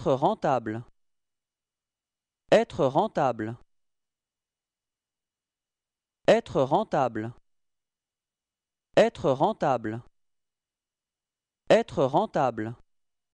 Être rentable Être rentable Être rentable Être rentable Être rentable